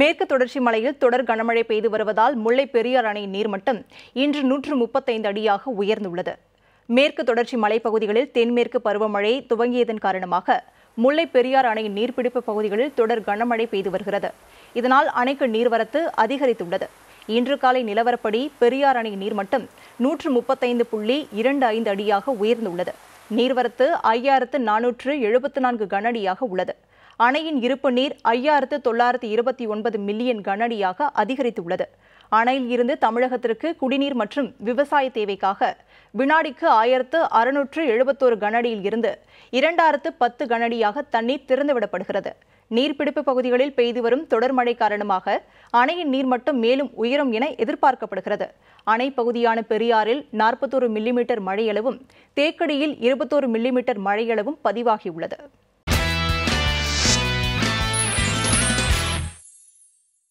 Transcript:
மேற்கு தொடர்ச்சி மலையில் தொடர் கனமழை பெய்து வருவதால் முல்லை பெரியார் அணை நீர்மட்டம் இன்று நூற்று முப்பத்தைந்து அடியாக உயர்ந்துள்ளது மேற்கு தொடர்ச்சி மலைப்பகுதிகளில் தென்மேற்கு பருவமழை துவங்கியதன் காரணமாக முல்லை பெரியார் அணையின் நீர்பிடிப்பு பகுதிகளில் தொடர் கனமழை பெய்து வருகிறது இதனால் அணைக்கு நீர்வரத்து அதிகரித்துள்ளது இன்று காலை நிலவரப்படி பெரியார் அணை நீர்மட்டம் நூற்று முப்பத்தைந்து புள்ளி இரண்டு ஐந்து அடியாக உயர்ந்துள்ளது நீர்வரத்து ஐயாயிரத்து நானூற்று எழுபத்து நான்கு கன அடியாக உள்ளது அணையின் இருப்பு நீர் ஐயாயிரத்து தொள்ளாயிரத்து இருபத்தி ஒன்பது மில்லியன் கனஅடியாக அதிகரித்துள்ளது அணையில் இருந்து தமிழகத்திற்கு குடிநீர் மற்றும் விவசாய தேவைக்காக வினாடிக்கு ஆயிரத்து அறுநூற்று எழுபத்தோரு கனஅடியில் இருந்து இரண்டாயிரத்து பத்து கனஅடியாக தண்ணீர் திறந்துவிடப்படுகிறது நீர்பிடிப்பு பகுதிகளில் பெய்து வரும் தொடர் மழை காரணமாக அணையின் நீர்மட்டம் மேலும் உயரும் என எதிர்பார்க்கப்படுகிறது அணை பகுதியான பெரியாறில் நாற்பத்தோரு மில்லிமீட்டர் மழையளவும் தேக்கடியில் இருபத்தோரு மில்லிமீட்டர் மழையளவும் பதிவாகியுள்ளது